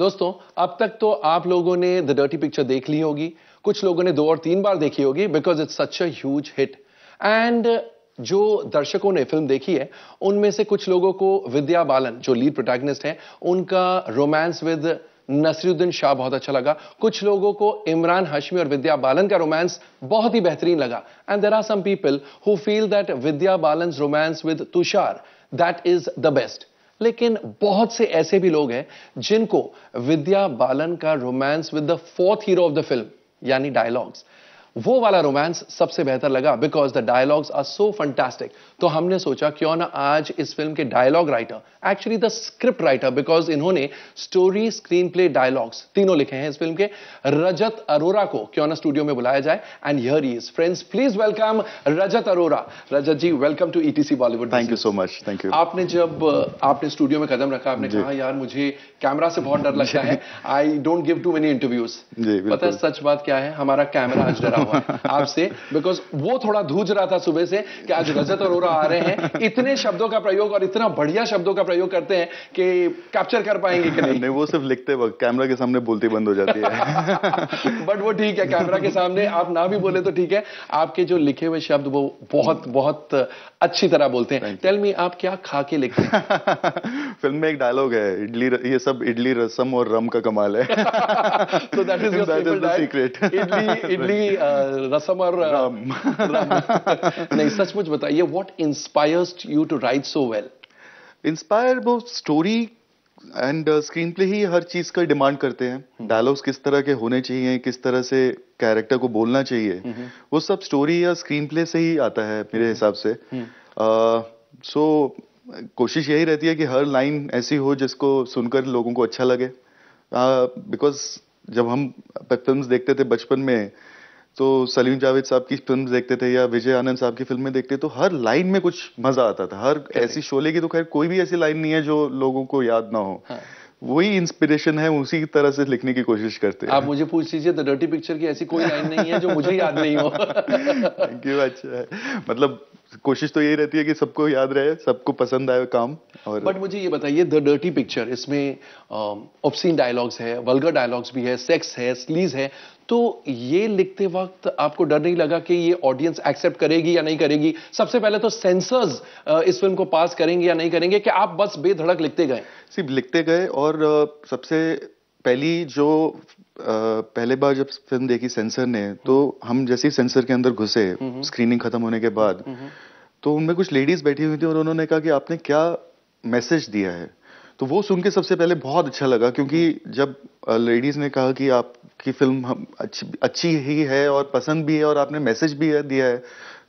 दोस्तों अब तक तो आप लोगों ने द डर्टी पिक्चर देख ली होगी कुछ लोगों ने दो और तीन बार देखी होगी because it's such a huge hit and जो दर्शकों ने फिल्म देखी है उनमें से कुछ लोगों को विद्या बालन जो लीड प्रोटैगनिस्ट है उनका रोमांस विद नसरुद्दीन शाह बहुत अच्छा लगा कुछ लोगों को इमरान हशमी और विद्या बालन का रोमांस बहुत ही बेहतरीन लगा and there are some people who feel that Vidya Balan romance with Tushar that is the best लेकिन बहुत से ऐसे भी लोग हैं जिनको विद्या बालन का romance with the fourth hero of the film यानी डायलॉग्स वो वाला रोमांस सबसे बेहतर लगा because the dialogues are so fantastic तो हमने सोचा क्यों ना आज इस फिल्म के dialogue writer actually the script writer because इन्होंने स्टोरी स्क्रीन प्ले डायलॉग्स तीनों लिखे हैं इस फिल्म के रजत अरोरा को क्यों ना स्टूडियो में बुलाया जाए and here is friends please welcome Rajat Arora Rajat ji welcome to ETC Bollywood thank you so much thank you आपने जब आपने स्टूडियो में कदम रखा आपने कहा यार मुझे कैमरा से बहुत डर लगता है I don't give too many interviews पता है सच बात क्या है हमारा कैमरा आज डरा हुआ आपसे बिकॉज वो थोड़ा धूज रहा था सुबह से कि आज रजत और आ रहे हैं इतने शब्दों का प्रयोग और इतना बढ़िया शब्दों का प्रयोग करते हैं कि कैप्चर कर पाएंगे कि नहीं, नहीं वो सिर्फ लिखते वक्त कैमरा के सामने बोलती बंद हो जाती है बट वो ठीक है कैमरा के सामने आप ना भी बोले तो ठीक है आपके जो लिखे हुए शब्द वो बहुत बहुत अच्छी तरह बोलते हैं टेल मी आप क्या खा के लिखते हैं फिल्म में एक डायलॉग है इडली ये सब इडली रसम और रम का कमाल है so that is that is the secret idli idli rasam और रम नहीं सचमुच बताइए what inspires you to write so well inspire वो स्टोरी एंड स्क्रीन प्ले ही हर चीज का डिमांड करते हैं डायलॉग्स हम्म। किस तरह के होने चाहिए किस तरह से कैरेक्टर को बोलना चाहिए हम्म। वो सब स्टोरी या स्क्रीन प्ले से ही आता है मेरे हम्म। हिसाब से सो uh, so, कोशिश यही रहती है कि हर लाइन ऐसी हो जिसको सुनकर लोगों को अच्छा लगे बिकॉज uh, जब हम फिल्म देखते थे बचपन में तो सलीम जावेद साहब की फिल्म देखते थे या विजय आनंद साहब की फिल्में देखते तो हर लाइन में कुछ मजा आता था हर ऐसी शोले की तो खैर कोई भी ऐसी लाइन नहीं है जो लोगों को याद ना हो हाँ। वही इंस्पिरेशन है उसी तरह से लिखने की कोशिश करते हैं आप मुझे पूछ लीजिए डर्टी पिक्चर की ऐसी कोई लाइन नहीं है जो मुझे याद नहीं हो थैंक यू अच्छा है मतलब कोशिश तो यही रहती है कि सबको याद रहे सबको पसंद आए काम और बट मुझे ये बताइए द डर्टी पिक्चर इसमें ऑप्सीन um, डायलॉग्स है वल्गर डायलॉग्स भी है सेक्स है स्लीज है तो ये लिखते वक्त आपको डर नहीं लगा कि ये ऑडियंस एक्सेप्ट करेगी या नहीं करेगी सबसे पहले तो सेंसर्स uh, इस फिल्म को पास करेंगे या नहीं करेंगे कि आप बस बेधड़क लिखते गए सिर्फ लिखते गए और uh, सबसे पहली जो पहले बार जब फिल्म देखी सेंसर ने तो हम जैसे ही सेंसर के अंदर घुसे स्क्रीनिंग खत्म होने के बाद तो उनमें कुछ लेडीज बैठी हुई थी और उन्होंने कहा कि आपने क्या मैसेज दिया है तो वो सुन के सबसे पहले बहुत अच्छा लगा क्योंकि हम्म। जब लेडीज ने कहा कि आपकी फिल्म हम अच्छी अच्छी ही है और पसंद भी है और आपने मैसेज भी है, दिया है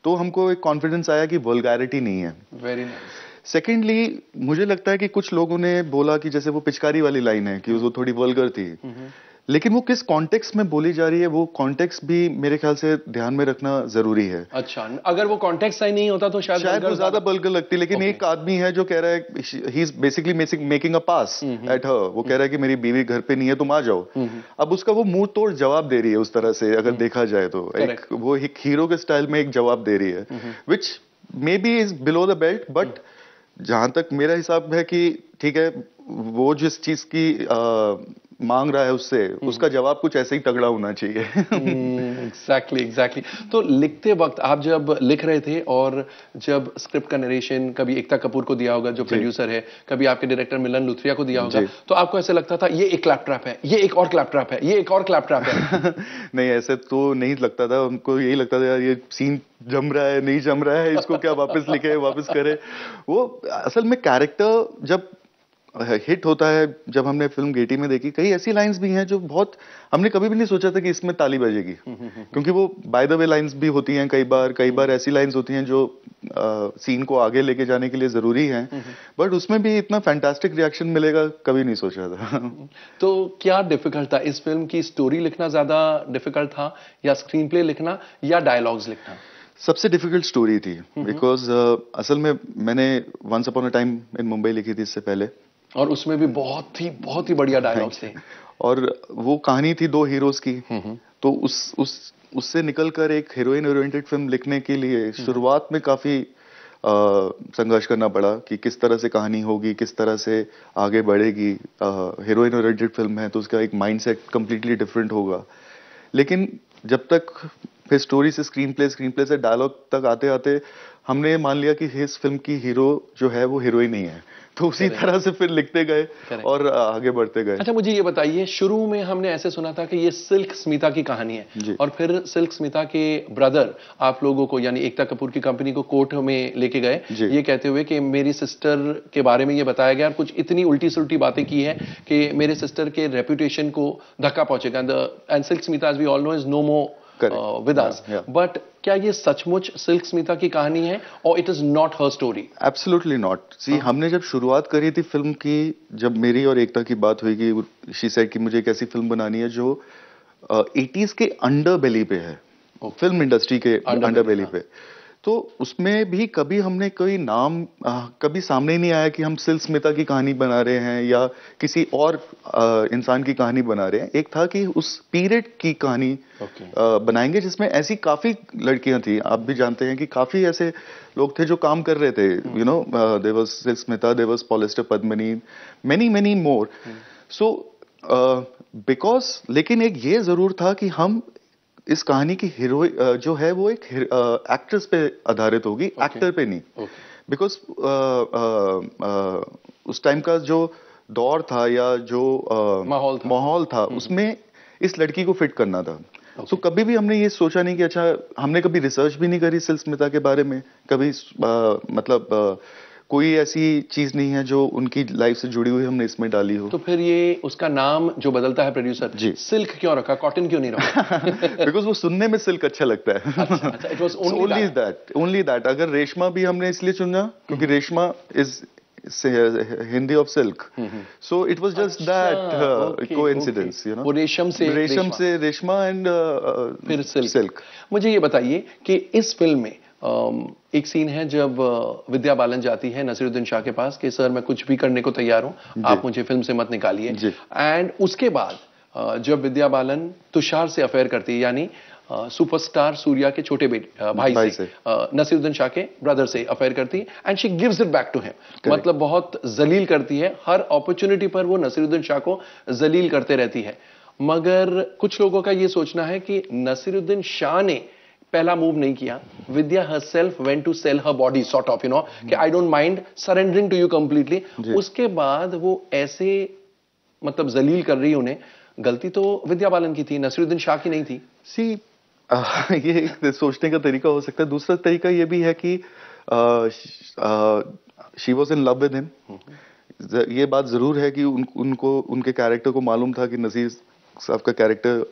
तो हमको एक कॉन्फिडेंस आया कि वोलगैरिटी नहीं है वेरी nice. सेकेंडली मुझे लगता है कि कुछ लोगों ने बोला कि जैसे वो पिचकारी वाली लाइन है कि वो हम्म। थोड़ी वल्गर थी हम्म। लेकिन वो किस कॉन्टेक्स्ट में बोली जा रही है वो कॉन्टेक्स्ट भी मेरे ख्याल से ध्यान में रखना जरूरी है अच्छा अगर वो कॉन्टेक्स्ट सही नहीं होता तो शायद शायद वो ज्यादा बलगर लगती लेकिन okay. एक आदमी है जो कह रहा है he is basically making a pass at her वो कह रहा है कि मेरी बीवी घर पे नहीं है तुम आ जाओ हम्म, अब उसका वो मुंह तोड़ जवाब दे रही है उस तरह से अगर देखा जाए तो एक वो हीरो के स्टाइल में एक जवाब दे रही है which may be is below the belt but जहां तक मेरा हिसाब है कि ठीक है वो जिस चीज़ की मांग रहा है उससे हम्म। उसका जवाब कुछ ऐसे ही तगड़ा होना चाहिए एग्जैक्टली हम्म, एग्जैक्टली तो लिखते वक्त आप जब लिख रहे थे और जब स्क्रिप्ट का नरेशन कभी एकता कपूर को दिया होगा जो प्रोड्यूसर है कभी आपके डायरेक्टर मिलन लुथरिया को दिया होगा तो आपको ऐसे लगता था ये एक लैपटॉप है ये एक और लैपटॉप है ये एक और लैपटॉप है नहीं ऐसे तो नहीं लगता था हमको यही लगता था ये सीन जम रहा है नहीं जम रहा है इसको क्या वापस लिखे वापस करे वो असल में कैरेक्टर जब हिट होता है जब हमने फिल्म गेटी में देखी कई ऐसी लाइंस भी हैं जो बहुत हमने कभी भी नहीं सोचा था कि इसमें ताली बजेगी क्योंकि वो बाय द वे लाइंस भी होती हैं कई बार कई बार ऐसी लाइंस होती हैं जो आ, सीन को आगे लेके जाने के लिए ज़रूरी हैं बट उसमें भी इतना फैंटास्टिक रिएक्शन मिलेगा कभी नहीं सोचा था तो क्या डिफिकल्ट था इस फिल्म की स्टोरी लिखना ज़्यादा डिफिकल्ट था या स्क्रीन प्ले लिखना या डायलॉग्स लिखना सबसे डिफिकल्ट स्टोरी थी बिकॉज हम्म। uh, असल में मैंने once upon a time in Mumbai लिखी थी इससे पहले और उसमें भी बहुत ही बहुत ही बढ़िया डायलॉग्स थे और वो कहानी थी दो हीरोज की हम्म, हम्म। तो उस उस उससे निकल कर एक हीरोइन ओरिएंटेड फिल्म लिखने के लिए हम्म, शुरुआत में काफ़ी संघर्ष करना पड़ा कि किस तरह से कहानी होगी किस तरह से आगे बढ़ेगी हीरोइन ओरिएंटेड फिल्म है तो उसका एक माइंडसेट कंप्लीटली डिफरेंट होगा लेकिन जब तक फिर स्टोरी से स्क्रीन प्ले स्क्रीन प्ले से डायलॉग तक आते आते हमने मान लिया कि इस फिल्म की हीरो जो है वो हीरोइन नहीं है तो उसी तरह से फिर लिखते गए और आगे बढ़ते गए अच्छा मुझे ये बताइए शुरू में हमने ऐसे सुना था कि ये सिल्क स्मिता की कहानी है और फिर सिल्क स्मिता के ब्रदर आप लोगों को यानी एकता कपूर की कंपनी को कोर्ट में लेके गए ये कहते हुए कि मेरी सिस्टर के बारे में ये बताया गया और कुछ इतनी उल्टी सुल्टी बातें की है कि मेरे सिस्टर के रेप्यूटेशन को धक्का पहुंचेगा and Silk Smitha as we all know is no more with us but क्या ये सचमुच सिल्क स्मिता की कहानी है और it is not her story absolutely not see हमने जब शुरुआत करी थी फिल्म की जब मेरी और एकता की बात हुई कि शी सेड कि मुझे एक ऐसी फिल्म बनानी है जो एटीज uh, के अंडर बेली पे है फिल्म इंडस्ट्री के अंडर बेली हाँ। पे तो उसमें भी कभी हमने कोई नाम आ, कभी सामने नहीं आया कि हम सिल स्मिता की कहानी बना रहे हैं या किसी और इंसान की कहानी बना रहे हैं एक था कि उस पीरियड की कहानी okay. आ, बनाएंगे जिसमें ऐसी काफ़ी लड़कियां थी आप भी जानते हैं कि काफ़ी ऐसे लोग थे जो काम कर रहे थे you know divas Silk Smitha divas polyester Padmini many many more so because लेकिन एक ये ज़रूर था कि हम इस कहानी की हीरो जो है वो एक एक्ट्रेस पे आधारित होगी okay. एक्टर पे नहीं बिकॉज okay. उस टाइम का जो दौर था या जो माहौल था, माहौल था हम्म। उसमें इस लड़की को फिट करना था सो okay. so, कभी भी हमने ये सोचा नहीं कि अच्छा हमने कभी रिसर्च भी नहीं करी सिल्समिता के बारे में कभी आ, मतलब आ, कोई ऐसी चीज नहीं है जो उनकी लाइफ से जुड़ी हुई हमने इसमें डाली हो तो फिर ये उसका नाम जो बदलता है प्रोड्यूसर जी सिल्क क्यों रखा कॉटन क्यों नहीं रखा बिकॉज वो सुनने में सिल्क अच्छा लगता है ओनली दैट ओनली दैट अगर रेशमा भी हमने इसलिए चुना क्योंकि हम्म। Reshma is Hindi of silk so it was just that को यू नो रेशम से रेशम से Reshma and silk uh, uh, मुझे ये बताइए कि इस फिल्म में Um, एक सीन है जब uh, विद्या बालन जाती है नसीरुद्दीन शाह के पास कि सर मैं कुछ भी करने को तैयार हूं आप मुझे फिल्म से मत निकालिए एंड उसके बाद uh, जब विद्या बालन तुषार से अफेयर करती है यानी सुपरस्टार uh, सूर्या के छोटे बेटे भाई, भाई से, से। नसीरुद्दीन शाह के ब्रदर से अफेयर करती है and she gives it back to him मतलब बहुत जलील करती है हर अपॉर्चुनिटी पर वो नसीरुद्दीन शाह को जलील करते रहती है मगर कुछ लोगों का ये सोचना है कि नसीरुद्दीन शाह ने पहला मूव नहीं किया Vidya herself went to sell her body sort of you know कि I don't mind surrendering to you completely उसके बाद वो ऐसे मतलब जलील कर रही उन्हें गलती तो विद्या बालन की थी नसरुद्दीन शाह की नहीं थी सी आ, ये सोचने का तरीका हो सकता है दूसरा तरीका ये भी है कि she was in love with him ये बात जरूर है कि उन, उनको उनके कैरेक्टर को मालूम था कि नजीर साहब का कैरेक्टर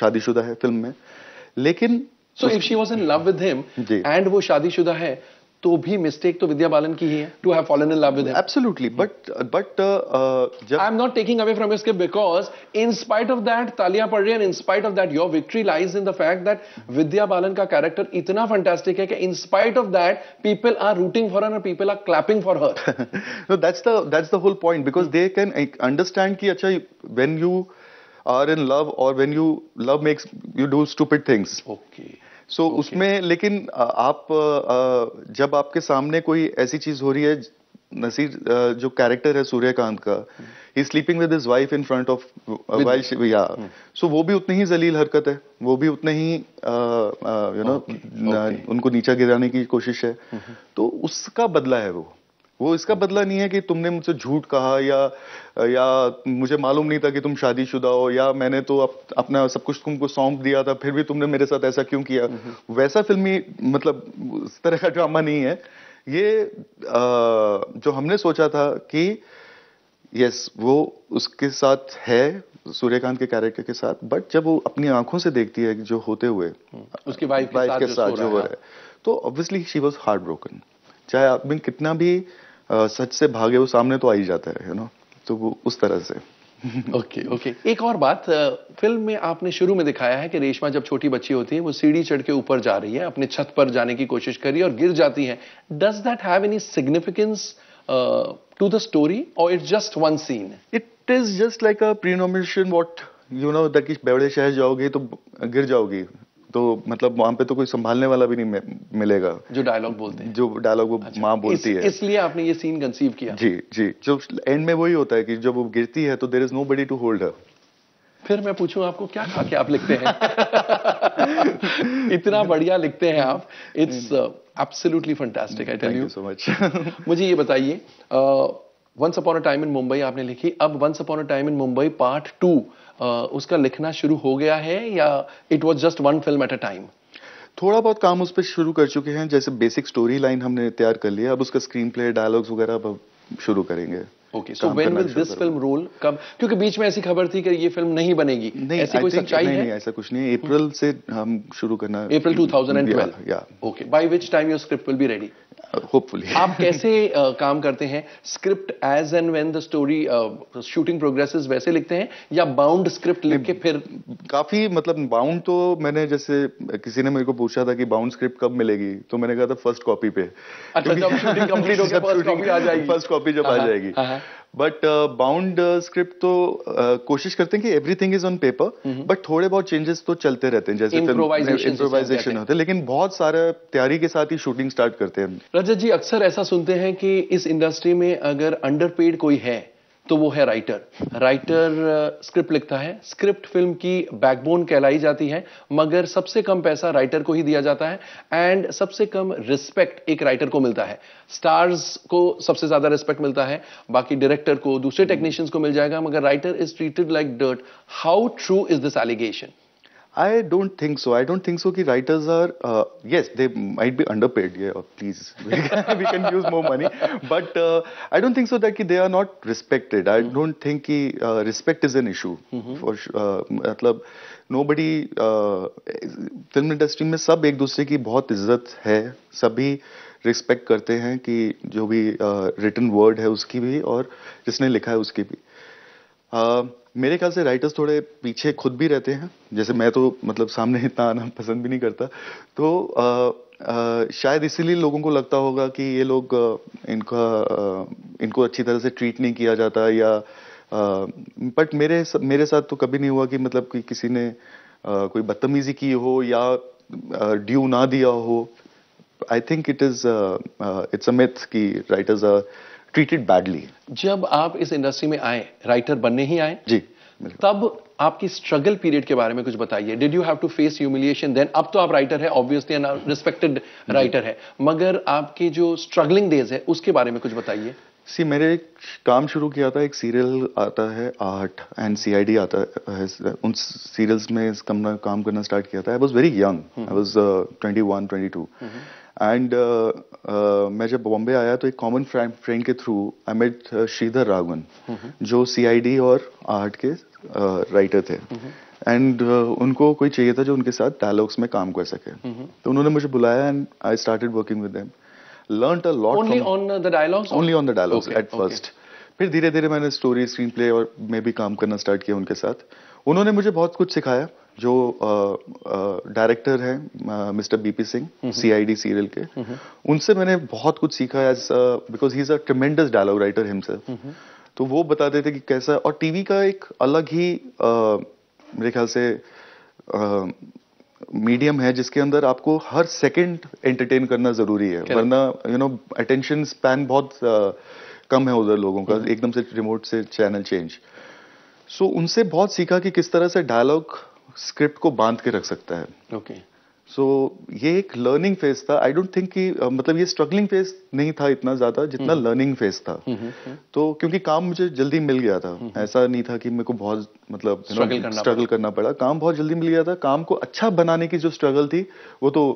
शादीशुदा है फिल्म में लेकिन so if she was in love with him and वो शादीशुदा है तो भी मिस्टेक तो विद्या बालन की ही है to have fallen in love with absolutely but but I am not taking away from इसके because in spite of that तालिया पड़ रही है in spite of that your victory lies in the fact that Vidya Balan का character इतना fantastic है कि in spite of that people are rooting for her people are clapping for her no that's the that's the whole point because they can understand कि अच्छा when you are in love और when you love makes you do stupid things okay so okay. उसमें लेकिन आप जब आपके सामने कोई ऐसी चीज हो रही है नसीर जो कैरेक्टर है सूर्यकांत का ही sleeping with his wife in front of while या सो वो भी उतनी ही जलील हरकत है वो भी उतने ही यू नो उनको नीचा गिराने की कोशिश है हम्म। तो उसका बदला है वो वो इसका बदला नहीं है कि तुमने मुझसे झूठ कहा या या मुझे मालूम नहीं था कि तुम शादीशुदा हो या मैंने तो अप, अपना सब कुछ तुमको सौंप दिया था फिर भी तुमने मेरे साथ ऐसा क्यों किया वैसा फिल्मी मतलब इस तरह का ड्रामा नहीं है ये आ, जो हमने सोचा था कि यस वो उसके साथ है सूर्यकांत के कैरेक्टर के साथ बट जब वो अपनी आंखों से देखती है जो होते हुए हम्म, उसकी वाइफ के, के साथ जो हो रहा है तो obviously she was heart broken चाहे आदमी कितना भी सच से भागे वो सामने तो आ ही जाता है ना तो वो उस तरह से ओके ओके एक और बात फिल्म में आपने शुरू में दिखाया है कि रेशमा जब छोटी बच्ची होती है वो सीढ़ी चढ़ के ऊपर जा रही है अपने छत पर जाने की कोशिश करी और गिर जाती है does that have any significance to the story और it's just one scene it is just like a premonition what you know that कि बेवड़े शहर जाओगी तो गिर जाओगी तो मतलब वहां पे तो कोई संभालने वाला भी नहीं मिलेगा जो डायलॉग बोलते हैं जो डायलॉग वो अच्छा, माँ बोलती इस, है इसलिए आपने ये सीन कंसीव किया जी जी जो एंड में वही होता है कि जब वो गिरती है तो there is nobody to hold her फिर मैं पूछूं आपको क्या खा के आप लिखते हैं इतना बढ़िया लिखते हैं आप it's absolutely fantastic I tell you so much मुझे ये बताइए once upon a time in Mumbai आपने लिखी अब once upon a time in Mumbai part two उसका लिखना शुरू हो गया है या it was just one film at a time थोड़ा बहुत काम उस पर शुरू कर चुके हैं जैसे बेसिक स्टोरी लाइन हमने तैयार कर लिया अब उसका स्क्रीन प्ले डायलॉग्स वगैरह अब शुरू करेंगे okay so when will this film roll कब क्योंकि बीच में ऐसी खबर थी कि ये फिल्म नहीं बनेगी नहीं ऐसी कोई सच्चाई नहीं, है नहीं ऐसा कुछ नहीं है अप्रैल हम्म। से हम शुरू करना अप्रैल 2012 या okay by which time your script will be ready hopefully आप कैसे uh, काम करते हैं script as and when the story shooting progresses वैसे लिखते हैं या बाउंड स्क्रिप्ट लिख के फिर काफी मतलब बाउंड तो मैंने जैसे किसी ने मेरे को पूछा था कि बाउंड स्क्रिप्ट कब मिलेगी तो मैंने कहा था फर्स्ट कॉपी पे अच्छा जब शूटिंग कंप्लीट हो आ जाएगी फर्स्ट कॉपी जब आ हाँ, हाँ, जाएगी हाँ, बट बाउंड स्क्रिप्ट तो uh, कोशिश करते हैं कि everything is on paper but थोड़े बहुत चेंजेस तो चलते रहते हैं जैसे इंप्रोवाइजेशन होते हैं लेकिन बहुत सारे तैयारी के साथ ही शूटिंग स्टार्ट करते हैं रजत जी अक्सर ऐसा सुनते हैं कि इस इंडस्ट्री में अगर पेड कोई है तो वो है राइटर राइटर स्क्रिप्ट लिखता है स्क्रिप्ट फिल्म की बैकबोन कहलाई जाती है मगर सबसे कम पैसा राइटर को ही दिया जाता है एंड सबसे कम रिस्पेक्ट एक राइटर को मिलता है स्टार्स को सबसे ज़्यादा रिस्पेक्ट मिलता है बाकी डायरेक्टर को दूसरे टेक्नीशियंस को मिल जाएगा मगर writer is treated like dirt how true is this allegation I don't think so. I don't think so. Ki writers are uh, yes, they might be underpaid. Yeah, oh, please, we can we can use more money. But uh, I don't think so that ki they are not respected. I mm-hmm. don't think ki, uh, respect is an issue. Mm-hmm. For sure, मतलब nobody uh, film industry में सब एक दूसरे की बहुत इज्जत है सभी रिस्पेक्ट करते हैं कि जो भी written word है उसकी भी और जिसने लिखा है उसकी भी मेरे ख्याल से राइटर्स थोड़े पीछे खुद भी रहते हैं जैसे मैं तो मतलब सामने इतना आना पसंद भी नहीं करता तो आ, आ, शायद इसीलिए लोगों को लगता होगा कि ये लोग इनका इनको अच्छी तरह से ट्रीट नहीं किया जाता या बट मेरे मेरे साथ तो कभी नहीं हुआ कि मतलब कि किसी ने आ, कोई बदतमीजी की हो या ड्यू ना दिया हो I think it is it's a myth कि राइटर्स आर ट्रीटेड बैडली जब आप इस इंडस्ट्री में आए राइटर बनने ही आए जी तब आपकी स्ट्रगल पीरियड के बारे में कुछ बताइए did you have to face humiliation then अब तो आप राइटर है ऑब्वियसली रिस्पेक्टेड राइटर है मगर आपके जो स्ट्रगलिंग डेज है उसके बारे में कुछ बताइए सी मेरे काम शुरू किया था एक सीरियल आता है Aahat and C I D आता है उन सीरियल्स में कम काम करना स्टार्ट किया था I was very young I was twenty one twenty two and uh, uh, मैं जब बॉम्बे आया तो एक कॉमन फ्रेंड के through I met Shridhar Raghavan जो सीआईडी और आर्ट के राइटर uh, थे एंड उनको कोई चाहिए था जो उनके साथ डायलॉग्स में काम कर सके तो उन्होंने मुझे बुलाया and I started working with them learn a lot only on the dialogues only on the dialogues at first फिर धीरे धीरे मैंने स्टोरी स्क्रीन प्ले और मे भी काम करना स्टार्ट किया उनके साथ उन्होंने मुझे बहुत कुछ सिखाया जो डायरेक्टर हैं mister BP Singh CID serial के हम्म, हम्म। उनसे मैंने बहुत कुछ सीखा as because he is a tremendous dialogue writer himself तो वो बताते थे कि कैसा और टीवी का एक अलग ही मेरे ख्याल से मीडियम है जिसके अंदर आपको हर सेकंड एंटरटेन करना जरूरी है वरना यू नो अटेंशन स्पैन बहुत आ, कम है उधर लोगों का हम्म। एकदम से रिमोट से चैनल चेंज सो so, उनसे बहुत सीखा कि किस तरह से डायलॉग स्क्रिप्ट को बांध के रख सकता है ओके सो ये एक लर्निंग फेज था आई डोंट थिंक कि मतलब ये स्ट्रगलिंग फेज नहीं था इतना ज्यादा जितना लर्निंग हम्म। फेज था हम्म, हम्म, तो क्योंकि काम मुझे जल्दी मिल गया था ऐसा नहीं था कि मेरे को बहुत मतलब स्ट्रगल करना, स्ट्रगल करना पड़ा काम बहुत जल्दी मिल गया था काम को अच्छा बनाने की जो स्ट्रगल थी वो तो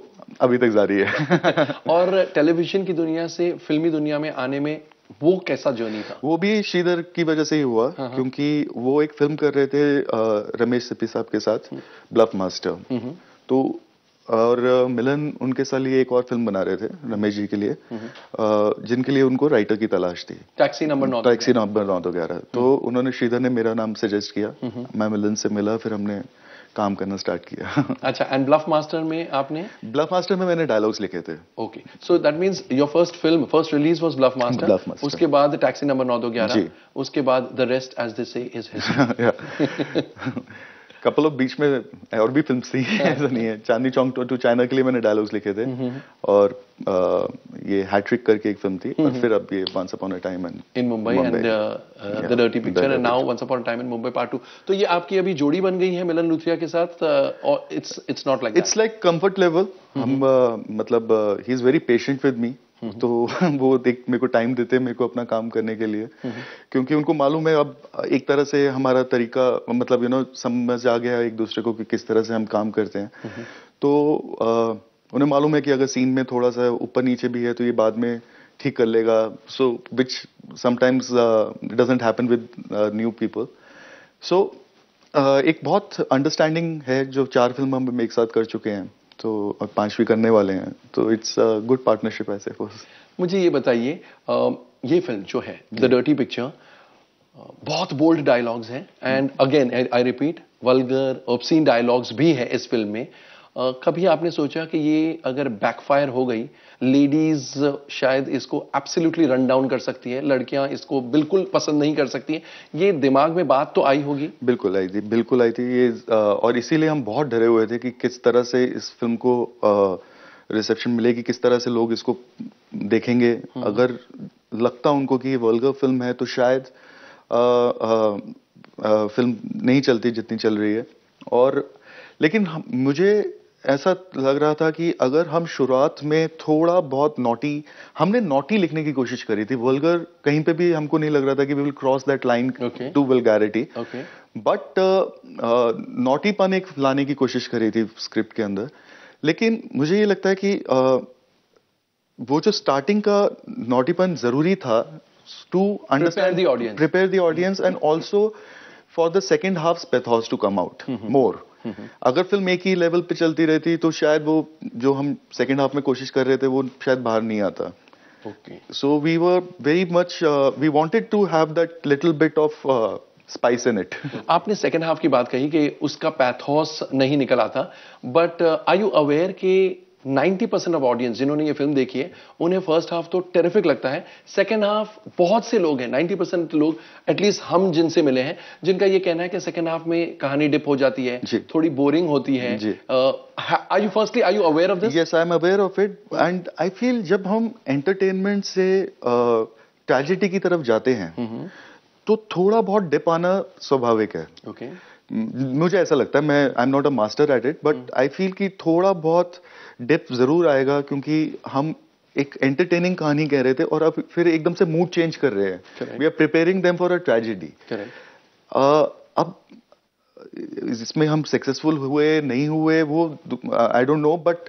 अभी तक जारी है और टेलीविजन की दुनिया से फिल्मी दुनिया में आने में वो कैसा जर्नी था वो भी श्रीधर की वजह से ही हुआ हाँ, हाँ। क्योंकि वो एक फिल्म कर रहे थे रमेश सिप्पी साहब के साथ ब्लफ हम्म। मास्टर हम्म, हम्म। तो और मिलन उनके साथ लिए एक और फिल्म बना रहे थे रमेश जी के लिए जिनके लिए उनको राइटर की तलाश थी टैक्सी नंबर नौ टैक्सी नंबर नौ तो ग्यारह तो उन्होंने श्रीधर ने मेरा नाम सजेस्ट किया मैं मिलन से मिला फिर हमने काम करना स्टार्ट किया अच्छा एंड ब्लफ मास्टर में आपने ब्लफ मास्टर में मैंने डायलॉग्स लिखे थे okay so that means your first film first release was Bluffmaster उसके बाद टैक्सी नंबर नौ दो ग्यारह उसके बाद the rest as they say is history couple of बीच में और भी फिल्म थी हाँ। ऐसा नहीं है चांदनी चौंक टू चाइना के लिए मैंने डायलॉग्स लिखे थे और ये हैट्रिक करके एक फिल्म थी और फिर अब ये once upon a time in in Mumbai and the dirty picture and now once upon a time in Mumbai part 2 तो ये आपकी अभी जोड़ी बन गई है मिलन लुथिया के साथ और it's it's not like it's like comfort level हम uh, मतलब he is very patient with me हम्म। तो वो देख मेरे को टाइम देते हैं मेरे को अपना काम करने के लिए हम्म। क्योंकि उनको मालूम है अब एक तरह से हमारा तरीका मतलब यू नो समझ आ गया एक दूसरे को कि किस तरह से हम काम करते हैं हम्म। तो उन्हें मालूम है कि अगर सीन में थोड़ा सा ऊपर नीचे भी है तो ये बाद में ठीक कर लेगा so which sometimes doesn't happen with new people so एक बहुत अंडरस्टैंडिंग है जो चार फिल्म हम एक साथ कर चुके हैं तो और पांचवी करने वाले हैं तो इट्स अ गुड पार्टनरशिप ऐसे मुझे ये बताइए ये फिल्म जो है द डर्टी पिक्चर बहुत बोल्ड डायलॉग्स हैं and again I repeat vulgar obscene dialogues भी है इस फिल्म में कभी आपने सोचा कि ये अगर बैकफायर हो गई लेडीज शायद इसको एब्सोल्युटली रन डाउन कर सकती है लड़कियां इसको बिल्कुल पसंद नहीं कर सकती हैं ये दिमाग में बात तो आई होगी बिल्कुल आई थी बिल्कुल आई थी ये और इसीलिए हम बहुत डरे हुए थे कि किस तरह से इस फिल्म को रिसेप्शन मिलेगी किस तरह से लोग इसको देखेंगे हम्म। अगर लगता उनको कि ये वर्ल्ड फिल्म है तो शायद आ, आ, आ, फिल्म नहीं चलती जितनी चल रही है और लेकिन मुझे ऐसा लग रहा था कि अगर हम शुरुआत में थोड़ा बहुत नोटी हमने नोटी लिखने की कोशिश करी थी वोलगर कहीं पे भी हमको नहीं लग रहा था कि we will cross that line to vulgarity but naughty पन एक लाने की कोशिश करी थी स्क्रिप्ट के अंदर लेकिन मुझे ये लगता है कि uh, वो जो स्टार्टिंग का नोटीपन जरूरी था to understand the audience prepare the audience and also for the second half pathos to come out more अगर फिल्म एक ही लेवल पे चलती रहती तो शायद वो जो हम सेकेंड हाफ में कोशिश कर रहे थे वो शायद बाहर नहीं आता so we were very much we wanted to have that little bit of spice in it आपने सेकेंड हाफ की बात कही कि उसका पैथोस नहीं निकला था बट आई यू अवेयर कि 90 परसेंट ऑफ ऑडियंस जिन्होंने ये फिल्म देखी है उन्हें फर्स्ट हाफ तो टेरिफिक लगता है सेकेंड हाफ बहुत से लोग हैं 90 परसेंट लोग एटलीस्ट हम जिनसे मिले हैं जिनका ये कहना है कि सेकेंड हाफ में कहानी डिप हो जाती है थोड़ी बोरिंग होती है are you firstly are you aware of this yes I am aware of it and I feel जब हम एंटरटेनमेंट से ट्रेजिडी uh, की तरफ जाते हैं mm-hmm. तो थोड़ा बहुत डिप आना स्वाभाविक है okay. मुझे ऐसा लगता है मैं I am not a master at it but I feel कि थोड़ा बहुत डिप जरूर आएगा क्योंकि हम एक एंटरटेनिंग कहानी कह रहे थे और अब फिर एकदम से मूड चेंज कर रहे हैं we are preparing them for a tragedy अब इसमें हम सक्सेसफुल हुए नहीं हुए वो I don't know but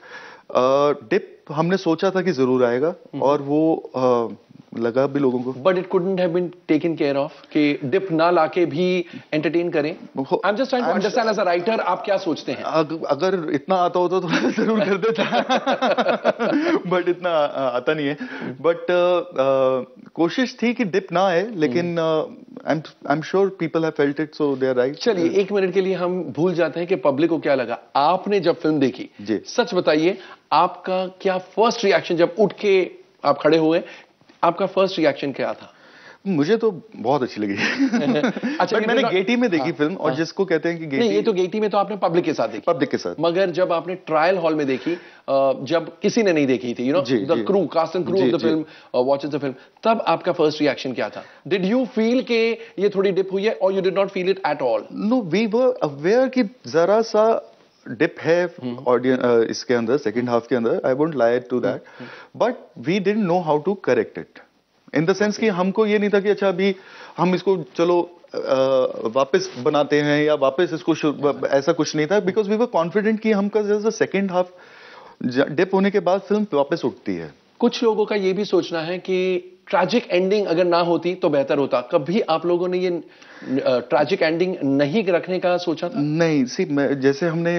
dip हमने सोचा था कि जरूर आएगा हम्म। और वो लगा भी लोगों को but it couldn't have been taken care of कि डिप ना लाके भी एंटरटेन करें I am just trying to understand as a writer आप क्या सोचते हैं अग, अगर इतना आता होता तो जरूर कर देता बट इतना आता नहीं है बट uh, uh, कोशिश थी कि डिप ना आए लेकिन I am sure people have felt it so they are right चलिए एक मिनट के लिए हम भूल जाते हैं कि पब्लिक को क्या लगा आपने जब फिल्म देखी जी सच बताइए आपका क्या फर्स्ट रिएक्शन जब उठ के आप खड़े हुए आपका फर्स्ट रिएक्शन क्या था मुझे तो बहुत अच्छी लगी अच्छा मैंने तो गेटी में देखी हाँ, फिल्म और हाँ, जिसको कहते हैं कि गेटी नहीं ये तो गेटी में तो आपने पब्लिक के साथ देखी पब्लिक के साथ मगर जब आपने ट्रायल हॉल में देखी जब किसी ने नहीं देखी थी you know the crew cast and crew of the film watches the film तब आपका फर्स्ट रिएक्शन क्या था डिड यू फील के ये थोड़ी डिप हुई है और you did not feel it at all no we were aware की जरा सा डिप है ऑडियंस hmm. uh, इसके अंदर सेकेंड हाफ के अंदर I would lie to that but we didn't know how to correct it in the sense कि हमको ये नहीं था कि अच्छा अभी हम इसको चलो uh, वापस बनाते हैं या वापस इसको ऐसा कुछ नहीं था बिकॉज वी वर कॉन्फिडेंट कि हमका जैसे सेकेंड हाफ डिप होने के बाद फिल्म वापस उठती है कुछ लोगों का ये भी सोचना है कि ट्रैजिक एंडिंग अगर ना होती तो बेहतर होता कभी आप लोगों ने ये ट्रैजिक एंडिंग नहीं रखने का सोचा था नहीं सी जैसे हमने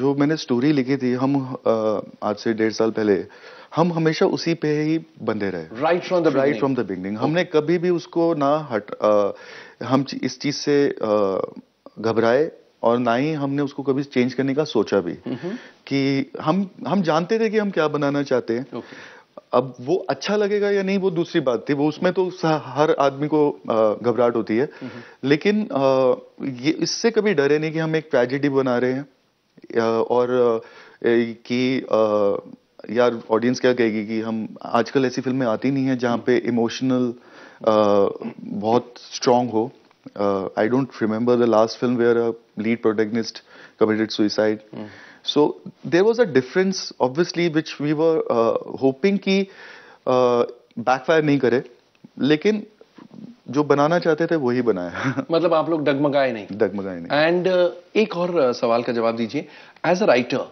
जो मैंने स्टोरी लिखी थी हम आज से डेढ़ साल पहले हम हमेशा उसी पे ही बंधे रहे right from the right from the beginning हमने कभी भी उसको ना हट आ, हम इस चीज से घबराए और ना ही हमने उसको कभी चेंज करने का सोचा भी कि हम हम जानते थे कि हम क्या बनाना चाहते हैं okay. अब वो अच्छा लगेगा या नहीं वो दूसरी बात थी वो उसमें तो हर आदमी को घबराहट होती है हम्म, हम्म। लेकिन ये इससे कभी डरे नहीं कि हम एक ट्रेजिडी बना रहे हैं और कि यार ऑडियंस क्या कहेगी कि हम आजकल ऐसी फिल्में आती नहीं है जहाँ हम्म। पे इमोशनल बहुत स्ट्रांग हो I don't remember the last film where lead protagonist committed suicide so there was a difference obviously which we were hoping कि बैकफायर uh, नहीं करे लेकिन जो बनाना चाहते थे वही बनाया मतलब आप लोग डगमगाए नहीं डगमगाए नहीं एंड uh, एक और uh, सवाल का जवाब दीजिए एज अ राइटर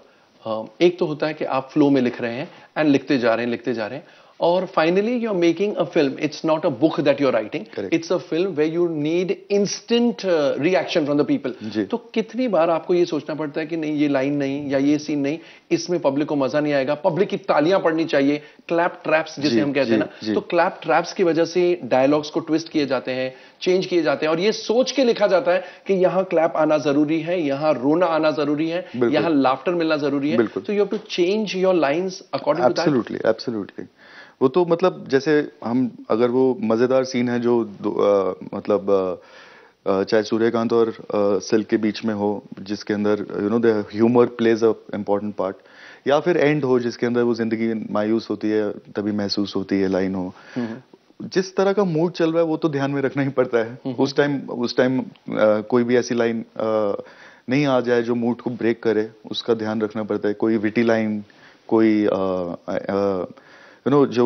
एक तो होता है कि आप फ्लो में लिख रहे हैं एंड लिखते जा रहे हैं लिखते जा रहे हैं और finally you are making a film it's not a book that you are writing it's a film way you need instant reaction from the people तो कितनी बार आपको ये सोचना पड़ता है कि नहीं ये लाइन नहीं या ये सीन नहीं इसमें पब्लिक को मजा नहीं आएगा पब्लिक की तालियां पड़नी चाहिए क्लैप ट्रैप्स जिसे हम कहते हैं ना तो क्लैप ट्रैप्स की वजह से डायलॉग्स को ट्विस्ट किए जाते हैं चेंज किए जाते हैं और ये सोच के लिखा जाता है कि यहां क्लैप आना जरूरी है यहां रोना आना जरूरी है यहां लाफ्टर मिलना जरूरी है तो you have to change your lines according to that absolutely absolutely वो तो मतलब जैसे हम अगर वो मज़ेदार सीन है जो आ, मतलब चाहे सूर्यकांत और आ, सिल्क के बीच में हो जिसके अंदर you know the humour plays a important part या फिर एंड हो जिसके अंदर वो जिंदगी मायूस होती है तभी महसूस होती है लाइन हो जिस तरह का मूड चल रहा है वो तो ध्यान में रखना ही पड़ता है उस टाइम उस टाइम कोई भी ऐसी लाइन नहीं आ जाए जो मूड को ब्रेक करे उसका ध्यान रखना पड़ता है कोई विटी लाइन कोई आ, आ, आ, यू नो जो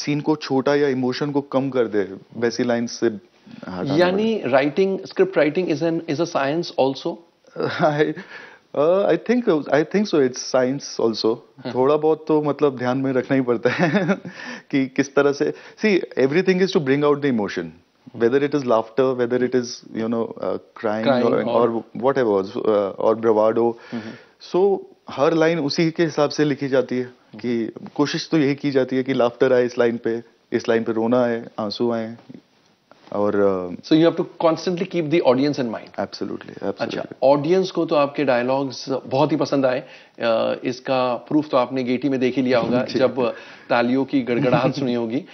सीन को छोटा या इमोशन को कम कर दे वैसी लाइन से यानी writing script writing is an is a science also I think I think so it's science also थोड़ा बहुत तो मतलब ध्यान में रखना ही पड़ता है कि किस तरह से see everything is to bring out the emotion whether it is laughter whether it is you know crime और वॉट एवर और ब्रवाडो सो हर लाइन उसी के हिसाब से लिखी जाती है कि कोशिश तो यही की जाती है कि लाफ्टर आए इस लाइन पे इस लाइन पे रोना आए आंसू आए और so you have to constantly keep the audience in mind absolutely अच्छा ऑडियंस को तो आपके डायलॉग्स बहुत ही पसंद आए uh, इसका प्रूफ तो आपने गेटी में देख ही लिया होगा जब uh, तालियों की गड़गड़ाहट सुनी होगी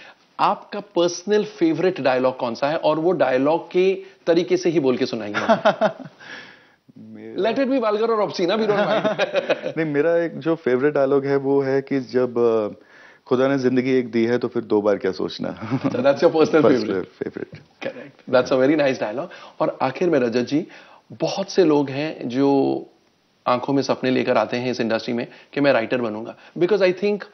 आपका पर्सनल फेवरेट डायलॉग कौन सा है और वो डायलॉग के तरीके से ही बोल के सुनाएंगे लेट इट बी वाल्गर और ऑब्सीना वी डोंट माइंड नहीं मेरा एक जो फेवरेट डायलॉग है वो है कि जब खुदा ने जिंदगी एक दी है तो फिर दो बार क्या सोचना that's your personal favourite favourite correct that's a very nice dialogue और आखिर में रजत जी बहुत से लोग हैं जो आंखों में सपने लेकर आते हैं इस इंडस्ट्री में कि मैं राइटर बनूंगा बिकॉज आई थिंक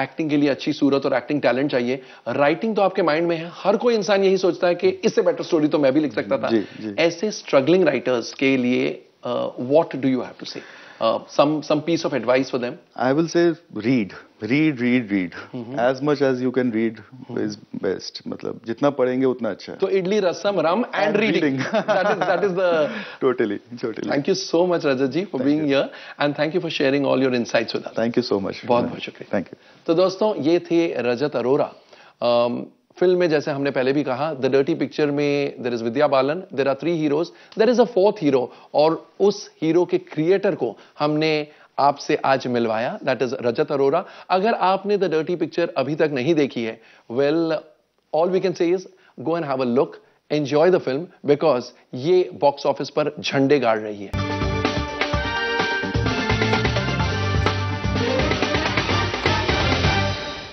एक्टिंग के लिए अच्छी सूरत और एक्टिंग टैलेंट चाहिए राइटिंग तो आपके माइंड में है हर कोई इंसान यही सोचता है कि इससे बेटर स्टोरी तो मैं भी लिख सकता था जी, जी. ऐसे स्ट्रगलिंग राइटर्स के लिए uh, what do you have to say? Uh, some some piece of advice for them? I will say read, read, read, read. Mm -hmm. As much as you can read mm -hmm. is best. मतलब जितना पढ़ेंगे उतना अच्छा. So idli, rasam, ram, and, and reading. reading. that is that is the. Totally, totally. Thank you so much, Rajat ji, for thank being you. here, and thank you for sharing all your insights with us. Thank you so much. बहुत बहुत शुक्रिया. Thank you. तो दोस्तों ये थे Rajat Arora. Um, film में जैसे हमने पहले भी कहा द डर्टी पिक्चर में there is Vidya Balan there are three heroes there is a fourth hero और उस हीरो के क्रिएटर को हमने आपसे आज मिलवाया दैट इज रजत अरोरा अगर आपने द डर्टी पिक्चर अभी तक नहीं देखी है well all we can say is go and have a look enjoy the film because ये बॉक्स ऑफिस पर झंडे गाड़ रही है